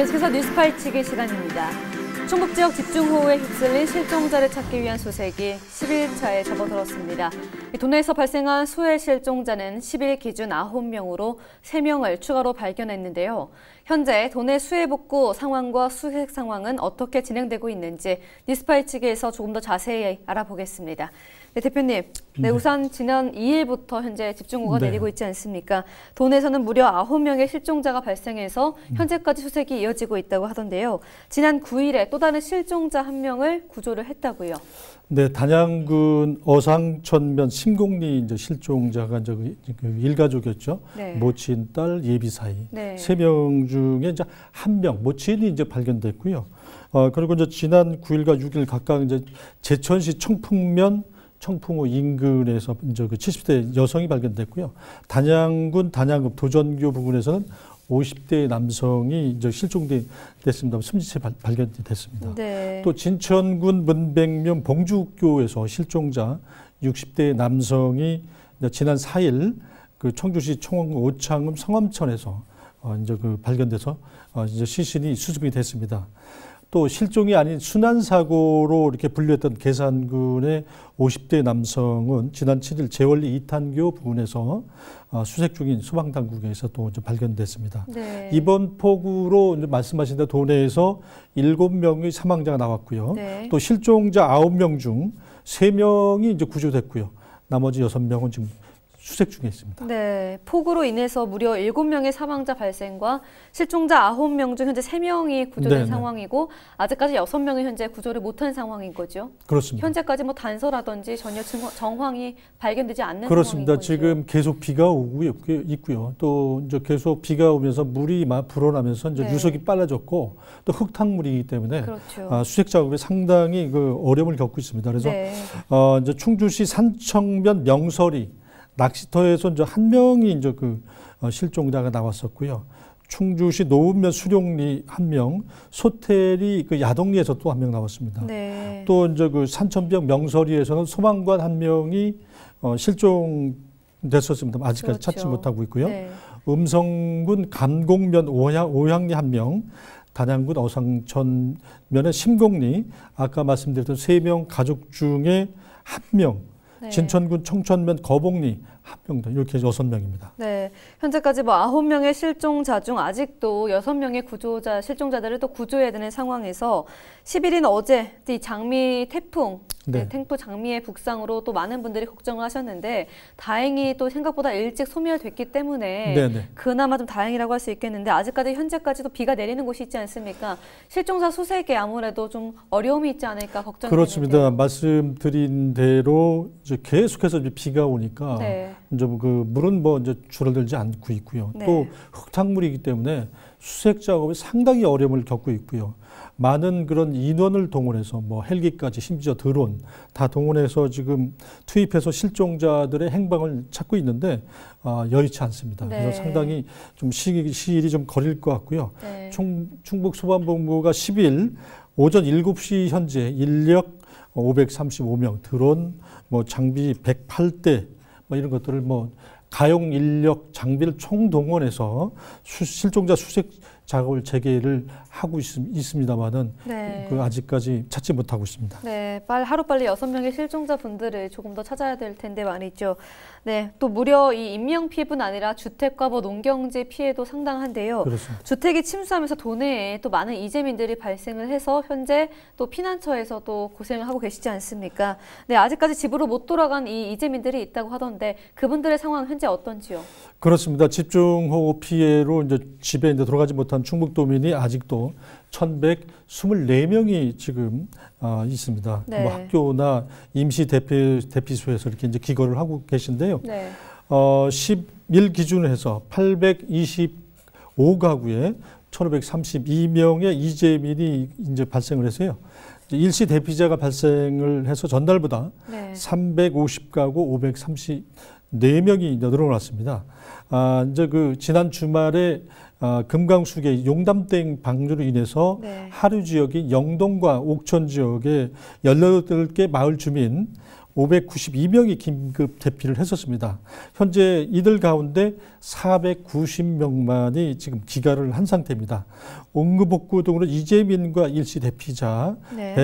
계속해서 뉴스파이치기 시간입니다. 충북 지역 집중호우에 휩쓸린 실종자를 찾기 위한 수색이 10일차에 접어들었습니다. 도내에서 발생한 수해 실종자는 10일 기준 9명으로 3명을 추가로 발견했는데요. 현재 도내 수해 복구 상황과 수색 상황은 어떻게 진행되고 있는지 뉴스파이치에서 조금 더 자세히 알아보겠습니다. 네, 대표님. 네, 네. 우선 지난 2일부터 현재 집중호가 네. 내리고 있지 않습니까? 돈에서는 무려 9명의 실종자가 발생해서 음. 현재까지 수색이 이어지고 있다고 하던데요. 지난 9일에 또 다른 실종자 한 명을 구조를 했다고요. 네, 단양군 어상천면 심곡리 이제 실종자가 이제 그, 그 일가족이었죠. 네. 모친, 딸, 예비 사이 네. 세명 중에 이제 한명 모친이 이제 발견됐고요. 어, 그리고 이제 지난 9일과 6일 각각 이제 제천시 청풍면 청풍호 인근에서 이제 그 70대 여성이 발견됐고요. 단양군 단양읍 도전교 부근에서는 50대 남성이 이제 실종됐습니다. 숨지채 발견이 됐습니다. 네. 또 진천군 문백면 봉주교에서 실종자 60대 남성이 지난 4일 그 청주시 청원군 오창읍 성암천에서 어 이제 그 발견돼서 어 이제 시신이 수습이 됐습니다. 또 실종이 아닌 순환 사고로 이렇게 분류했던 계산군의 50대 남성은 지난 7일 재월리 이탄교 부근에서 아, 수색 중인 소방 당국에서 또 발견됐습니다. 네. 이번 폭우로 말씀하신 대로 도내에서 7명의 사망자가 나왔고요. 네. 또 실종자 9명 중 3명이 이제 구조됐고요. 나머지 6명은 지금 수색 중에 있습니다. 네, 폭우로 인해서 무려 7명의 사망자 발생과 실종자 9명 중 현재 3명이 구조된 네네. 네. 상황이고 아직까지 6명이 현재 구조를 못한 상황인 거죠. 그렇습니다. 현재까지 뭐 단서라든지 전혀 정황이 발견되지 않는 그렇습니다. 지금 계속 비가 오고 있고요. 또 이제 계속 비가 오면서 물이 막 불어나면서 이제 네. 유속이 빨라졌고 또 흙탕물이기 때문에 그렇죠. 아, 수색 작업에 상당히 그 어려움을 겪고 있습니다. 그래서 네. 어, 이제 충주시 산청면 명설이 낚시터에서 이제 한 명이 이제 그 어, 실종자가 나왔었고요. 충주시 노은면 수룡리 한 명, 소태리 그 야동리에서 또 한 명 나왔습니다. 네. 또 이제 그 산천병 명설리에서는 소방관 한 명이 어, 실종됐었습니다. 아직까지 그렇죠. 찾지 못하고 있고요. 네. 음성군 감곡면 오향, 오향리 한 명, 단양군 어상천면의 심곡리, 아까 말씀드렸던 세 명 가족 중에 한 명, 네. 진천군 청천면 거봉리 합병도 이렇게 여섯 명입니다. 네. 현재까지 뭐 아홉 명의 실종자 중 아직도 여섯 명의 구조자 실종자들을 또 구조해야 되는 상황에서 10일인 어제 이 장미 태풍 그 네. 탱프 장미의 북상으로 또 많은 분들이 걱정을 하셨는데 다행히 또 생각보다 일찍 소멸됐기 때문에 네네. 그나마 좀 다행이라고 할 수 있겠는데 아직까지 현재까지도 비가 내리는 곳이 있지 않습니까? 실종자 수색에 아무래도 좀 어려움이 있지 않을까 걱정이 그렇습니다. 되는데 말씀드린 대로 이제 계속해서 이제 비가 오니까 네. 이제 뭐 그 물은 뭐 이제 줄어들지 않. 않고 있고요. 네. 또 흙탕물이기 때문에 수색 작업에 상당히 어려움을 겪고 있고요. 많은 그런 인원을 동원해서 뭐 헬기까지 심지어 드론 다 동원해서 지금 투입해서 실종자들의 행방을 찾고 있는데 어, 여의치 않습니다. 네. 그래서 상당히 좀 시, 시일이 좀 걸릴 것 같고요. 네. 총, 충북 소방본부가 10일 오전 7시 현재 인력 535명 드론 뭐 장비 108대 뭐 이런 것들을 뭐 가용 인력 장비를 총동원해서 수, 실종자 수색 작업을 재개를 하고 있, 습니다만은 네. 그 아직까지 찾지 못하고 있습니다. 네, 빨 하루빨리 여섯 명의 실종자 분들을 조금 더 찾아야 될 텐데 말이죠. 네, 또 무려 이 인명피해뿐 아니라 주택과 뭐 농경지 피해도 상당한데요. 그렇습니다. 주택이 침수하면서 도내에 또 많은 이재민들이 발생을 해서 현재 또 피난처에서 또 고생을 하고 계시지 않습니까? 네, 아직까지 집으로 못 돌아간 이 이재민들이 있다고 하던데 그분들의 상황 현재 어떤지요? 그렇습니다. 집중호우 피해로 이제 집에 이제 들어가지 못한 거주 충북도민이 아직도 1,124명이 지금 아, 있습니다. 네. 뭐 학교나 임시 대피, 대피소에서 이렇게 이제 기거를 하고 계신데요. 네. 어, 1일 기준해서 으로 825가구에 1,532명의 이재민이 이제 발생을 해서요. 일시 대피자가 발생을 해서 전달보다 네. 350가구 530 네명이 늘어났습니다. 아, 이제 그 지난 주말에 아, 금강수계 용담땡 방류로 인해서 네. 하류 지역인 영동과 옥천 지역의 18개 마을 주민 592명이 긴급 대피를 했었습니다. 현재 이들 가운데 490명만이 지금 기가를 한 상태입니다. 옹급복구 등으로 이재민과 일시 대피자 네.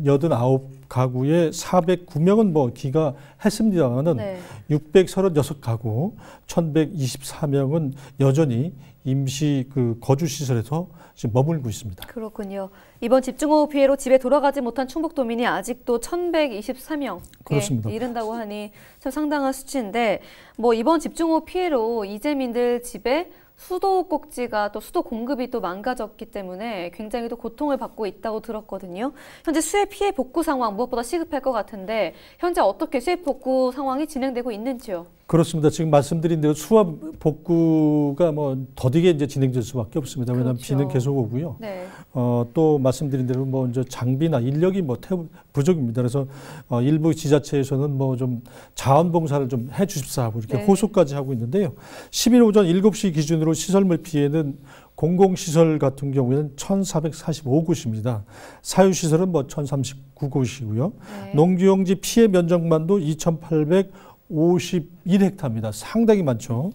189 가구의 409명은 뭐 기가했습니다만은 네. 636가구 1,124명은 여전히 임시 그 거주 시설에서 지금 머물고 있습니다. 그렇군요. 이번 집중호우 피해로 집에 돌아가지 못한 충북도민이 아직도 1,124명 그렇습니다. 이른다고 하니 참 상당한 수치인데 뭐 이번 집중호우 피해로 이재민들 집에 수도 꼭지가 또 수도 공급이 또 망가졌기 때문에 굉장히 또 고통을 받고 있다고 들었거든요. 현재 수해 피해 복구 상황 무엇보다 시급할 것 같은데 현재 어떻게 수해 복구 상황이 진행되고 있는지요? 그렇습니다. 지금 말씀드린 대로 수압 복구가 뭐 더디게 이제 진행될 수밖에 없습니다. 왜냐하면 그렇죠. 비는 계속 오고요. 네. 어, 또 말씀드린 대로 뭐 이제 장비나 인력이 뭐 태, 부족입니다. 그래서 어, 일부 지자체에서는 뭐 좀 자원봉사를 좀 해주십사 하고 이렇게 네. 호소까지 하고 있는데요. 10일 오전 7시 기준으로 시설물 피해는 공공시설 같은 경우에는 1,445곳입니다. 사유시설은 뭐 1,039곳이고요. 네. 농지용지 피해 면적만도 2,800 51헥타입니다. 상당히 많죠.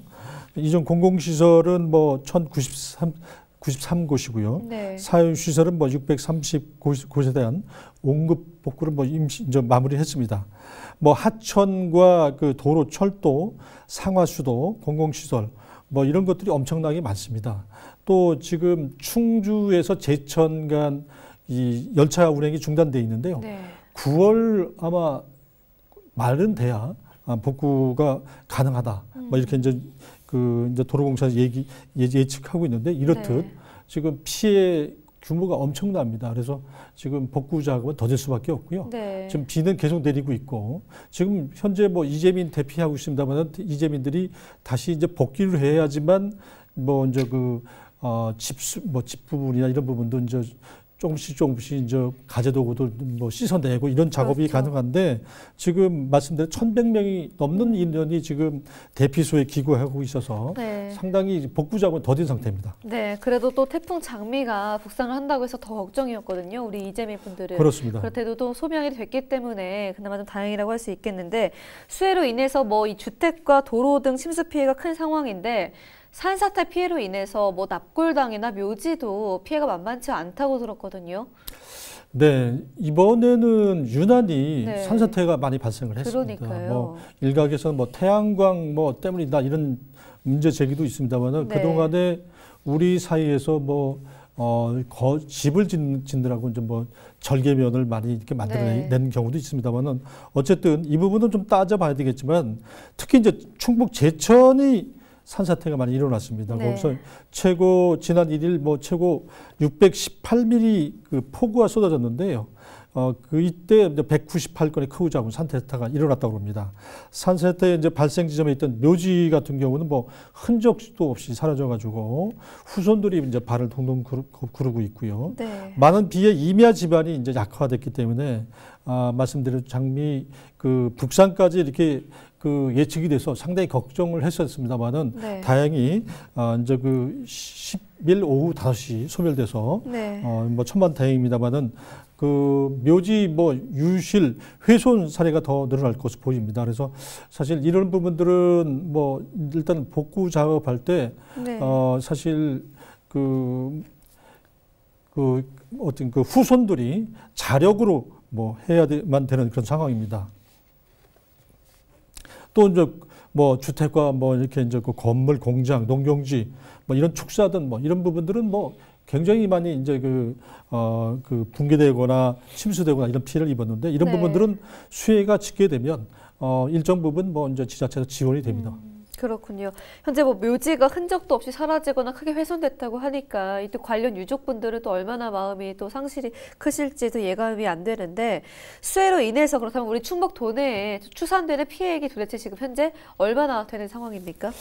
이전 공공시설은 뭐 1093, 93곳이고요. 네. 사유시설은 뭐 630곳에 대한 온급 복구를 뭐 임시 이제 마무리했습니다. 뭐 하천과 그 도로, 철도, 상하수도, 공공시설 뭐 이런 것들이 엄청나게 많습니다. 또 지금 충주에서 제천간 이 열차 운행이 중단돼 있는데요. 네. 9월 아마 말은 돼야 아, 복구가 가능하다. 음. 이렇게 이제 그 이제 도로공사에서 얘기 예측하고 있는데 이렇듯 네. 지금 피해 규모가 엄청납니다. 그래서 지금 복구 작업은 더딜 수밖에 없고요. 네. 지금 비는 계속 내리고 있고 지금 현재 뭐 이재민 대피하고 있습니다만 이재민들이 다시 이제 복귀를 해야지만 뭐 이제 그 어, 집, 뭐, 집 부분이나 이런 부분도 이제 조금씩 조금씩 이제 가재도구도 뭐 씻어내고 이런 그렇죠. 작업이 그렇죠. 가능한데 지금 말씀드린 1,100명이 넘는 인원이 지금 대피소에 기구하고 있어서 네. 상당히 복구작업은 더딘 상태입니다. 네, 그래도 또 태풍 장미가 북상을 한다고 해서 더 걱정이었거든요. 우리 이재민 분들은 그렇습니다. 그렇대도 소명이 됐기 때문에 그나마 좀 다행이라고 할 수 있겠는데 수해로 인해서 뭐 이 주택과 도로 등 침수 피해가 큰 상황인데 산사태 피해로 인해서 뭐 납골당이나 묘지도 피해가 만만치 않다고 들었거든요. 네, 이번에는 유난히 네. 산사태가 많이 발생을 했습니다. 뭐 일각에서는 뭐 태양광 뭐 때문이다 이런 문제 제기도 있습니다만은 네. 그동안에 우리 사이에서 뭐 어, 거, 집을 짓느라고 이제 뭐 절개면을 많이 이렇게 만들어낸 네. 경우도 있습니다만은 어쨌든 이 부분은 좀 따져봐야 되겠지만 특히 이제 충북 제천이 산사태가 많이 일어났습니다. 네. 거기서 최고 지난 1일 뭐 최고 618mm 그 폭우가 쏟아졌는데요. 어, 그때 이 198건의 크우 자군 산세타가 일어났다고 합니다. 산세타의 이제 발생 지점에 있던 묘지 같은 경우는 뭐 흔적도 없이 사라져가지고 후손들이 이제 발을 동동 구르고 있고요. 네. 많은 비의 임야 집안이 이제 약화됐기 때문에 아, 말씀드린 장미 그 북산까지 이렇게 그 예측이 돼서 상당히 걱정을 했었습니다만은 네. 다행히 어, 이제 그 10일 오후 5시 소멸돼서 네. 어뭐 천만 다행입니다만은 그 묘지 뭐 유실 훼손 사례가 더 늘어날 것으로 보입니다. 그래서 사실 이런 부분들은 뭐 일단 복구 작업할 때 네. 어, 사실 그, 그 어떤 그 후손들이 자력으로 뭐 해야만 되는 그런 상황입니다. 또 이제 뭐 주택과 뭐 이렇게 이제 그 건물 공장 농경지 뭐 이런 축사든 뭐 이런 부분들은 뭐 굉장히 많이 이제 그, 어, 그 붕괴되거나 침수되거나 이런 피해를 입었는데 이런 네. 부분들은 수혜가짓게 되면 어, 일정 부분 뭐 이제 지자체에서 지원이 됩니다. 음. 그렇군요. 현재 뭐 묘지가 흔적도 없이 사라지거나 크게 훼손됐다고 하니까 이또 관련 유족분들은 또 얼마나 마음이 또 상실이 크실지도 예감이 안 되는데 수해로 인해서 그렇다면 우리 충북 도내에 추산되는 피해액이 도대체 지금 현재 얼마나 되는 상황입니까?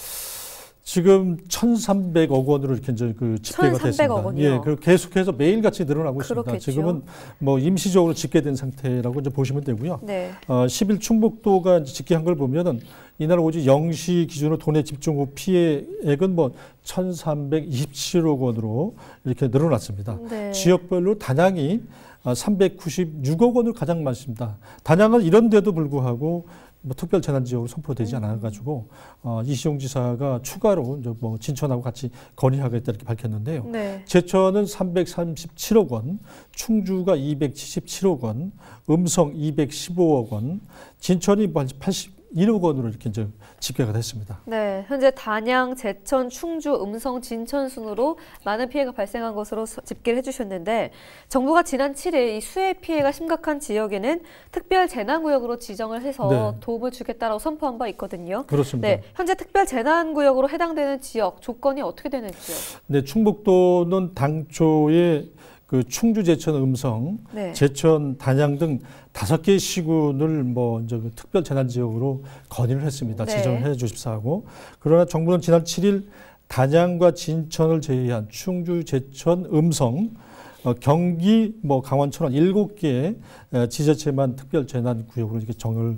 지금 1,300억 원으로 이렇게 이제 그 집계가 됐습니다. 원이요. 예, 그리고 계속해서 매일같이 늘어나고 그렇겠죠. 있습니다. 지금은 뭐 임시적으로 집계된 상태라고 이제 보시면 되고요. 네. 어, 10일 충북도가 이제 집계한 걸 보면은 이날 오지 0시 기준으로 돈의 집중 후 피해액은 뭐 1,327억 원으로 이렇게 늘어났습니다. 네. 지역별로 단양이 396억 원을 가장 많습니다. 단양은 이런데도 불구하고 뭐 특별 재난 지역으로 선포되지 네. 않아 가지고 어, 이시용 지사가 추가로 이제 뭐 진천하고 같이 건의하겠다 이렇게 밝혔는데요. 네. 제천은 337억 원, 충주가 277억 원, 음성 215억 원, 진천이 80 뭐 1억 원으로 이렇게 이제 집계가 됐습니다. 네, 현재 단양, 제천, 충주, 음성, 진천 순으로 많은 피해가 발생한 것으로 집계를 해주셨는데 정부가 지난 7일 이 수해 피해가 심각한 지역에는 특별 재난구역으로 지정을 해서 네. 도움을 주겠다라고 선포한 바 있거든요. 그렇습니다. 네, 현재 특별 재난구역으로 해당되는 지역 조건이 어떻게 되는지요? 네, 충북도는 당초에 그 충주, 제천, 음성, 네. 제천, 단양 등 다섯 개 시군을 뭐 이제 그 특별 재난 지역으로 건의를 했습니다. 네. 지정해 을 주십사 하고 그러나 정부는 지난 7일 단양과 진천을 제외한 충주, 제천, 음성 어, 경기, 뭐 강원, 철원 일곱 개 지자체만 특별재난구역으로 이렇게 정을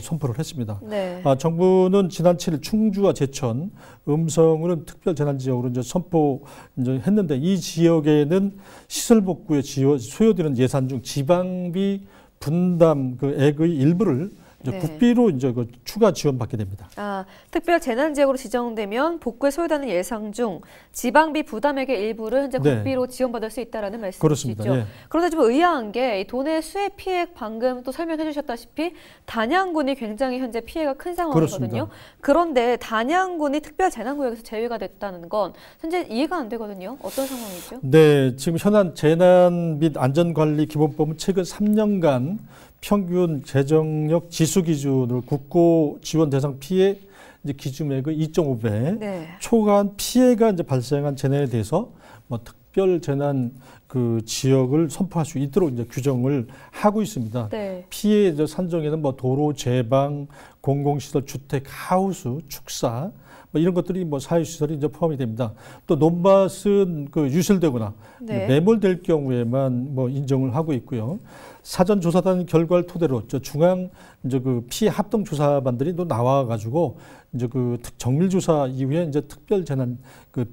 선포를 했습니다. 네. 아, 정부는 지난 7일 충주와 제천, 음성은 특별재난지역으로 이제 선포 이제 했는데 이 지역에는 시설 복구에 지어, 소요되는 예산 중 지방비 분담 그 액의 일부를 이제 네. 국비로 이제 그 추가 지원받게 됩니다. 아, 특별 재난 지역으로 지정되면 복구에 소요되는 예상 중 지방비 부담액의 일부를 현재 네. 국비로 네. 지원받을 수 있다라는 말씀이시죠. 예. 그런데 좀 의아한 게 돈의 수해 피해 방금 또 설명해 주셨다시피 단양군이 굉장히 현재 피해가 큰 상황이거든요. 그렇습니다. 그런데 단양군이 특별 재난 구역에서 제외가 됐다는 건 현재 이해가 안 되거든요. 어떤 상황이죠? 네, 지금 현안 재난 및 안전관리 기본법은 최근 3년간 평균 재정력 지수 기준으로 국고 지원 대상 피해 이제 기준액의 2.5배, 네. 초과한 피해가 이제 발생한 재난에 대해서 뭐 특별 재난 그 지역을 선포할 수 있도록 이제 규정을 하고 있습니다. 네. 피해 산정에는 뭐 도로, 제방, 공공시설, 주택, 하우스, 축사, 뭐 이런 것들이 뭐 사회시설이 이제 포함이 됩니다. 또 논밭은 그 유실되거나 네. 매몰될 경우에만 뭐 인정을 하고 있고요. 사전 조사단 결과를 토대로 저 중앙 이제 그 피합동 조사반들이 또 나와 가지고 이제 그 정밀 조사 이후에 이제 특별 재난 그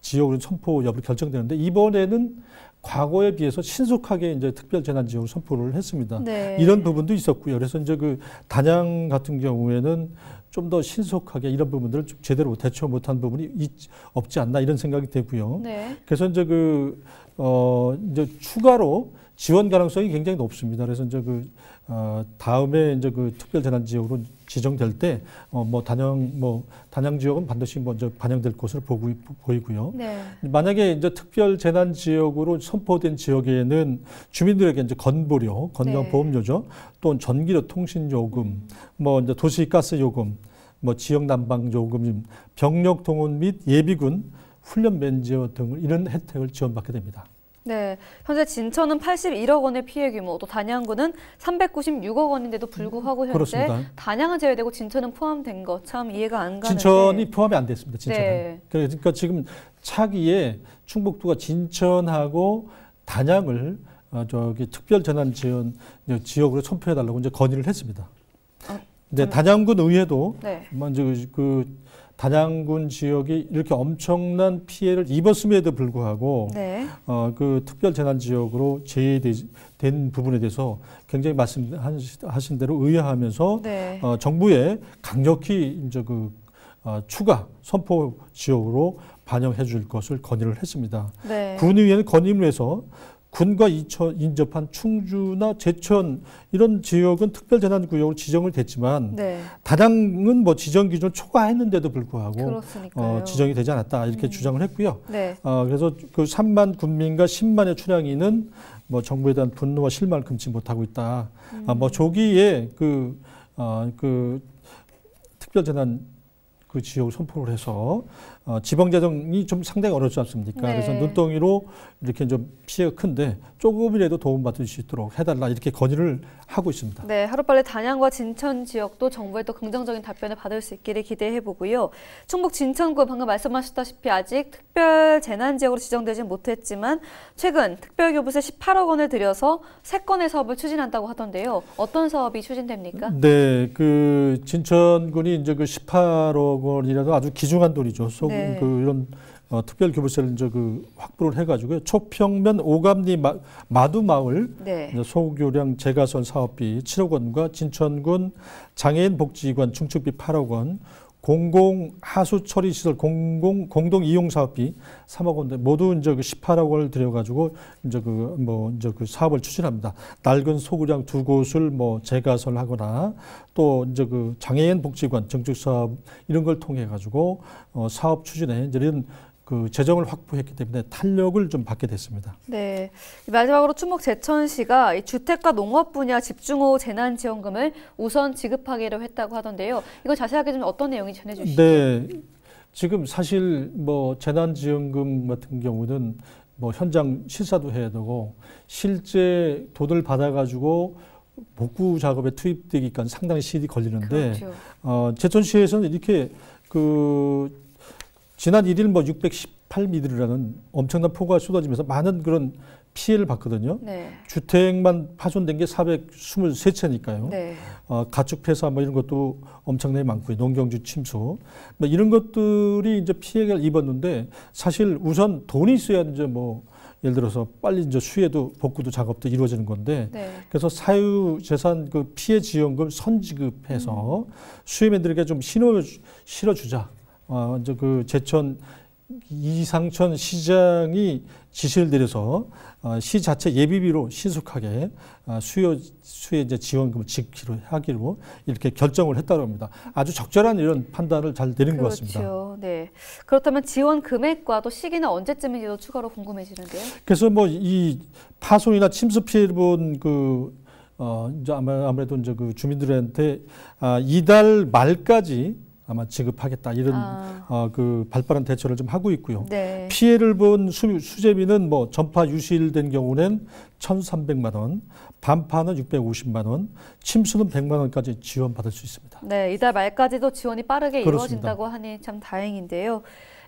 지역으로 선포 여부 결정되는데 이번에는 과거에 비해서 신속하게 이제 특별 재난 지역으로 선포를 했습니다. 네. 이런 부분도 있었고요. 그래서 이제 그 단양 같은 경우에는 좀더 신속하게 이런 부분들을 좀 제대로 대처 못한 부분이 있, 없지 않나 이런 생각이 되고요. 네. 그래서 이제 그, 어, 이제 추가로 지원 가능성이 굉장히 높습니다. 그래서 이제 그, 어, 다음에 이제 그 특별재난지역으로 지정될 때, 어, 뭐 단양, 뭐 단양 지역은 반드시 먼저 뭐 반영될 것으로 보고, 보이고요. 네. 만약에 이제 특별재난지역으로 선포된 지역에는 주민들에게 이제 건보료, 건강보험료죠. 네. 또는 전기료, 통신요금, 뭐 이제 도시가스요금, 뭐 지역 난방 조금 병력 동원 및 예비군 훈련 면제 등을 이런 혜택을 지원받게 됩니다. 네, 현재 진천은 81억 원의 피해 규모, 또 단양군은 396억 원인데도 불구하고 현재 그렇습니다. 단양은 제외되고 진천은 포함된 거 참 이해가 안가는 진천이 포함이 안 됐습니다. 진천은 네. 그러니까 지금 차기에 충북도가 진천하고 단양을 어, 저기 특별 재난 지원 지역으로 선표해 달라고 이제 건의를 했습니다. 네, 단양군 의회도 먼저 네. 뭐 그, 그 단양군 지역이 이렇게 엄청난 피해를 입었음에도 불구하고 네. 어, 그 특별 재난 지역으로 제외된 부분에 대해서 굉장히 말씀하신 대로 의아하면서 네. 어, 정부에 강력히 이제 그 어, 추가 선포 지역으로 반영해 줄 것을 건의를 했습니다. 네. 군의회는 건의를 해서 군과 인접한 충주나 제천 이런 지역은 특별재난구역으로 지정을 됐지만 네. 다당은뭐 지정 기준 초과했는데도 불구하고 어, 지정이 되지 않았다 이렇게 음. 주장을 했고요. 네. 어, 그래서 그 3만 군민과 10만의 춘향이는 뭐 정부에 대한 분노와 실망을 금치 못하고 있다. 음. 아, 뭐 음. 조기에 그, 어, 그 특별재난 그 지역 선포를 해서 어, 지방 재정이 좀 상당히 어렵지 않습니까? 네. 그래서 눈덩이로 이렇게 좀 피해가 큰데 조금이라도 도움받을 수 있도록 해달라 이렇게 건의를 하고 있습니다. 네, 하루빨리 단양과 진천 지역도 정부의 또 긍정적인 답변을 받을 수 있기를 기대해 보고요. 충북 진천군 방금 말씀하셨다시피 아직 특별 재난 지역으로 지정되진 못했지만 최근 특별교부세 18억 원을 들여서 세 건의 사업을 추진한다고 하던데요. 어떤 사업이 추진됩니까? 네, 그 진천군이 이제 그 18억 원이라도 아주 기중한 돈이죠. 소 네. 그 이런 어, 특별 교부세를 이제 그 확보를 해가지고요. 초평면 오감리 마, 두마을 네. 소교량 재가선 사업비 7억 원과 진천군 장애인 복지관 중축비 8억 원, 공공 하수 처리 시설 공공 공동 이용 사업비 3억 원대 모두 이제 그 18억 을 들여가지고 이제 그 뭐 이제 그 사업을 추진합니다. 낡은 소구량두 곳을 뭐 재가설하거나 또 이제 그 장애인 복지관 정책 사업 이런 걸 통해 가지고 어 사업 추진에 이제 이런 그 재정을 확보했기 때문에 탄력을 좀 받게 됐습니다. 네. 마지막으로 충북 제천시가 주택과 농업 분야 집중호 재난지원금을 우선 지급하기로 했다고 하던데요. 이거 자세하게 좀 어떤 내용인 전해주시죠. 네. 지금 사실 뭐 재난지원금 같은 경우는 뭐 현장 실사도 해야 되고 실제 돈을 받아가지고 복구 작업에 투입되기까지 상당히 시일이 걸리는데 그렇죠. 어, 제천시에서는 이렇게 그 지난 1일 뭐 618미들이라는 엄청난 폭우가 쏟아지면서 많은 그런 피해를 봤거든요. 네. 주택만 파손된 게 423채니까요. 네. 어, 가축 폐사 뭐 이런 것도 엄청나게 많고요. 농경주 침수 뭐 이런 것들이 이제 피해를 입었는데 사실 우선 돈이 있어야 이제 뭐 예를 들어서 빨리 이제 수해도 복구도 작업도 이루어지는 건데 네. 그래서 사유재산 그 피해 지원금 선지급해서 음. 수혜민들에게 좀 신호 실어주자 어, 이제 그 제천 이상천 시장이 지시를 내려서 어, 시 자체 예비비로 신속하게 어, 수요 수의 이제 지원금을 지키로 하기로 이렇게 결정을 했다고 합니다. 아주 적절한 이런 판단을 잘 내린 그렇죠. 것 같습니다. 그렇죠. 네. 그렇다면 지원 금액과도 시기는 언제쯤인지도 추가로 궁금해지는데요. 그래서 뭐 이 파손이나 침수 피해를 본그 어, 이제 아무래도 이제 그 주민들한테 아, 이달 말까지 아마 지급하겠다 이런 아. 어, 그 발빠른 대처를 좀 하고 있고요. 네. 피해를 본 수, 수제비는 뭐 전파 유실된 경우는 1,300만 원, 반파는 650만 원, 침수는 100만 원까지 지원받을 수 있습니다. 네, 이달 말까지도 지원이 빠르게 그렇습니다. 이루어진다고 하니 참 다행인데요.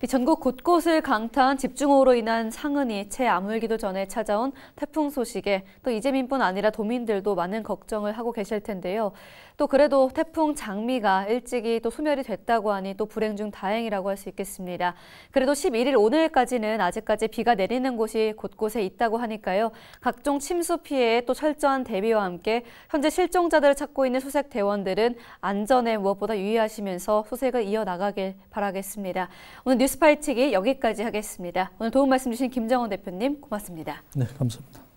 전국 곳곳을 강타한 집중호우로 인한 상흔이 채 아물기도 전에 찾아온 태풍 소식에 또 이재민뿐 아니라 도민들도 많은 걱정을 하고 계실 텐데요. 또 그래도 태풍 장미가 일찍이 또 소멸이 됐다고 하니 또 불행 중 다행이라고 할 수 있겠습니다. 그래도 11일 오늘까지는 아직까지 비가 내리는 곳이 곳곳에 있다고 하니까요. 각종 침수 피해에 또 철저한 대비와 함께 현재 실종자들을 찾고 있는 수색 대원들은 안전에 무엇보다 유의하시면서 소색을 이어나가길 바라겠습니다. 오늘 뉴스 뉴스파이치기 여기까지 하겠습니다. 오늘 도움 말씀 주신 김정원 대표님 고맙습니다. 네, 감사합니다.